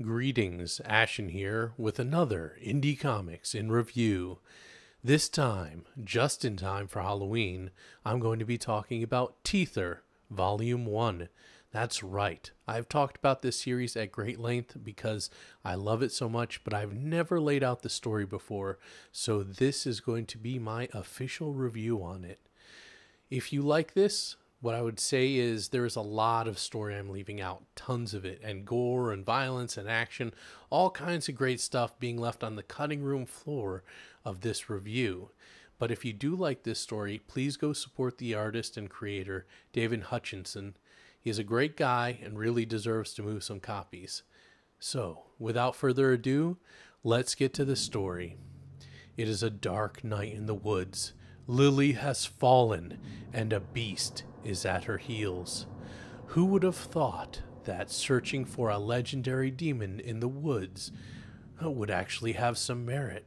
Greetings, Ashen here with another Indie Comics in Review. This time, just in time for Halloween, I'm going to be talking about Teether, Volume 1. That's right. I've talked about this series at great length because I love it so much, but I've never laid out the story before, so this is going to be my official review on it. If you like this, what I would say is there is a lot of story I'm leaving out, tons of it, and gore and violence and action, all kinds of great stuff being left on the cutting room floor of this review. But if you do like this story, please go support the artist and creator, David Hutchinson. He's a great guy and really deserves to move some copies. So, without further ado, let's get to the story. It is a dark night in the woods. Lily has fallen, and a beast is at her heels. Who would have thought that searching for a legendary demon in the woods uh, would actually have some merit?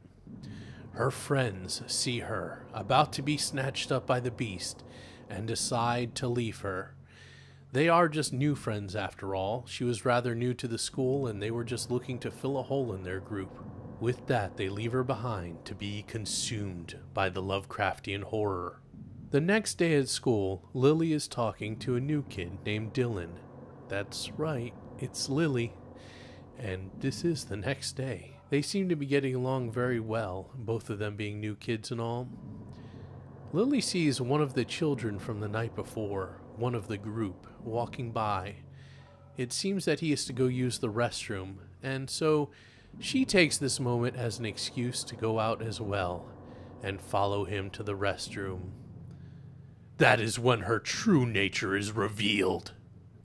Her friends see her about to be snatched up by the beast and decide to leave her. They are just new friends after all. She was rather new to the school and they were just looking to fill a hole in their group. With that, they leave her behind to be consumed by the Lovecraftian horror. The next day at school, Lily is talking to a new kid named Dylan. That's right, it's Lily. And this is the next day. They seem to be getting along very well, both of them being new kids and all. Lily sees one of the children from the night before, one of the group walking by. It seems that he is to go use the restroom, and so she takes this moment as an excuse to go out as well and follow him to the restroom. That is when her true nature is revealed.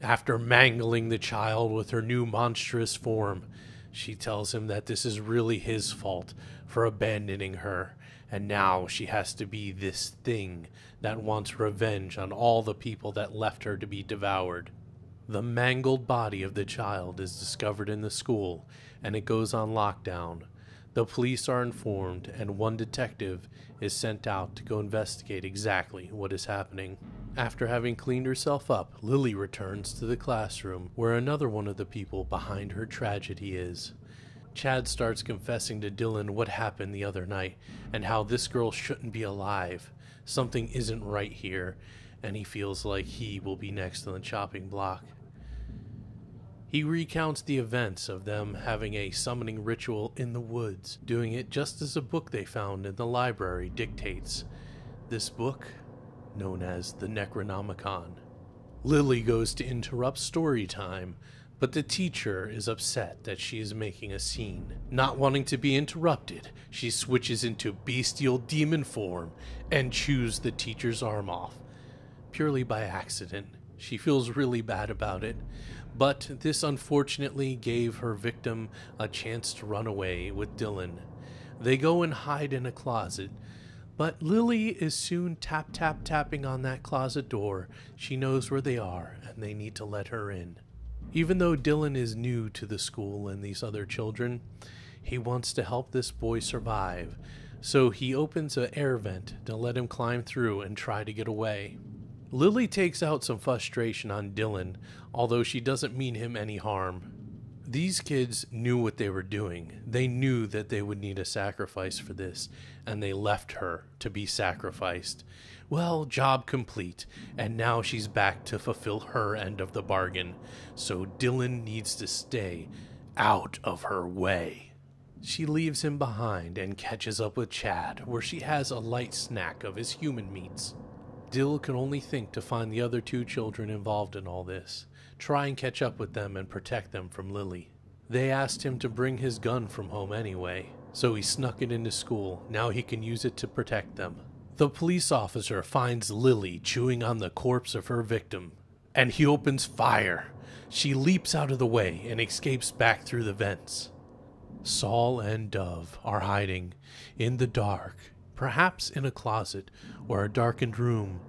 After mangling the child with her new monstrous form, she tells him that this is really his fault for abandoning her, and now she has to be this thing that wants revenge on all the people that left her to be devoured. The mangled body of the child is discovered in the school, and it goes on lockdown. The police are informed, and one detective is sent out to go investigate exactly what is happening. After having cleaned herself up, Lily returns to the classroom where another one of the people behind her tragedy is. Chad starts confessing to Dylan what happened the other night and how this girl shouldn't be alive. Something isn't right here, and he feels like he will be next on the chopping block. He recounts the events of them having a summoning ritual in the woods, doing it just as a book they found in the library dictates. This book known as the Necronomicon. Lily goes to interrupt story time, but the teacher is upset that she is making a scene. Not wanting to be interrupted, she switches into bestial demon form and chews the teacher's arm off. Purely by accident, she feels really bad about it, but this unfortunately gave her victim a chance to run away with Dylan. They go and hide in a closet but Lily is soon tap tap tapping on that closet door. She knows where they are, and they need to let her in. Even though Dylan is new to the school and these other children, he wants to help this boy survive, so he opens an air vent to let him climb through and try to get away. Lily takes out some frustration on Dylan, although she doesn't mean him any harm these kids knew what they were doing. They knew that they would need a sacrifice for this, and they left her to be sacrificed. Well, job complete, and now she's back to fulfill her end of the bargain. So Dylan needs to stay out of her way. She leaves him behind and catches up with Chad, where she has a light snack of his human meats. Dill could only think to find the other two children involved in all this, try and catch up with them and protect them from Lily. They asked him to bring his gun from home anyway, so he snuck it into school. Now he can use it to protect them. The police officer finds Lily chewing on the corpse of her victim, and he opens fire. She leaps out of the way and escapes back through the vents. Saul and Dove are hiding in the dark perhaps in a closet or a darkened room,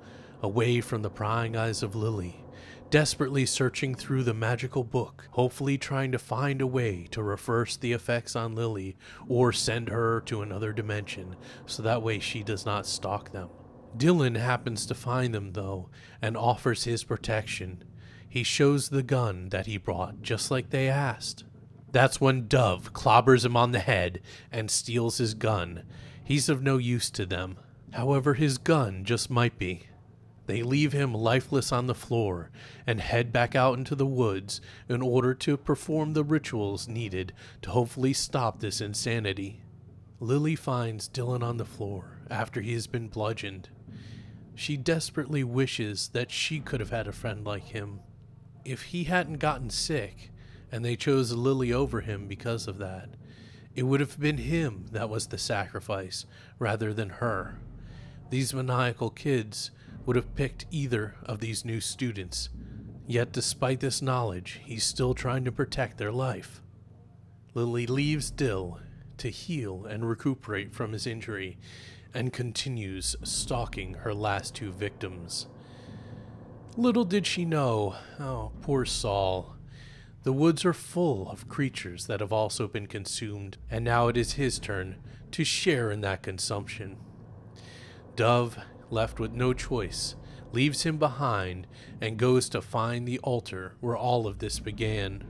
away from the prying eyes of Lily, desperately searching through the magical book, hopefully trying to find a way to reverse the effects on Lily or send her to another dimension so that way she does not stalk them. Dylan happens to find them, though, and offers his protection. He shows the gun that he brought, just like they asked. That's when Dove clobbers him on the head and steals his gun, He's of no use to them. However, his gun just might be. They leave him lifeless on the floor and head back out into the woods in order to perform the rituals needed to hopefully stop this insanity. Lily finds Dylan on the floor after he has been bludgeoned. She desperately wishes that she could have had a friend like him. If he hadn't gotten sick, and they chose Lily over him because of that, it would have been him that was the sacrifice rather than her. These maniacal kids would have picked either of these new students. Yet, despite this knowledge, he's still trying to protect their life. Lily leaves Dill to heal and recuperate from his injury and continues stalking her last two victims. Little did she know, oh, poor Saul, the woods are full of creatures that have also been consumed, and now it is his turn to share in that consumption. Dove, left with no choice, leaves him behind and goes to find the altar where all of this began.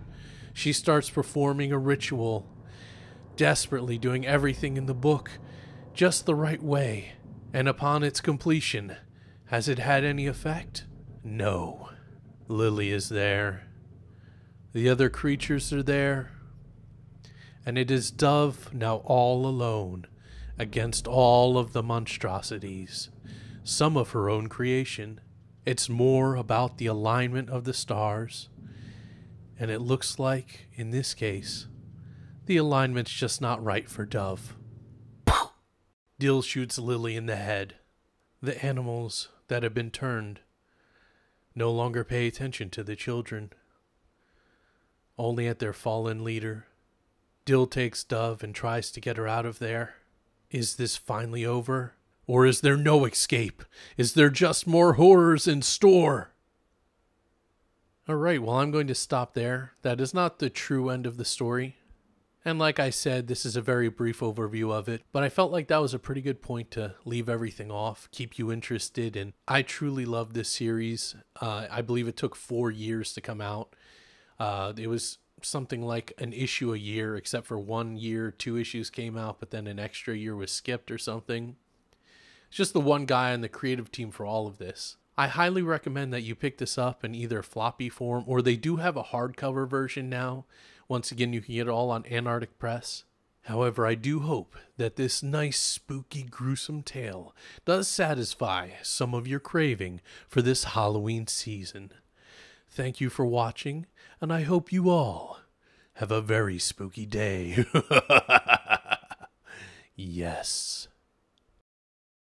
She starts performing a ritual, desperately doing everything in the book just the right way, and upon its completion, has it had any effect? No. Lily is there, the other creatures are there, and it is Dove now all alone against all of the monstrosities, some of her own creation. It's more about the alignment of the stars, and it looks like, in this case, the alignment's just not right for Dove. Dill shoots Lily in the head. The animals that have been turned no longer pay attention to the children only at their fallen leader. Dill takes Dove and tries to get her out of there. Is this finally over? Or is there no escape? Is there just more horrors in store? All right, well, I'm going to stop there. That is not the true end of the story. And like I said, this is a very brief overview of it, but I felt like that was a pretty good point to leave everything off, keep you interested. And I truly love this series. Uh, I believe it took four years to come out. Uh, it was something like an issue a year, except for one year, two issues came out, but then an extra year was skipped or something. It's just the one guy on the creative team for all of this. I highly recommend that you pick this up in either floppy form or they do have a hardcover version now. Once again, you can get it all on Antarctic Press. However, I do hope that this nice, spooky, gruesome tale does satisfy some of your craving for this Halloween season. Thank you for watching, and I hope you all have a very spooky day. yes.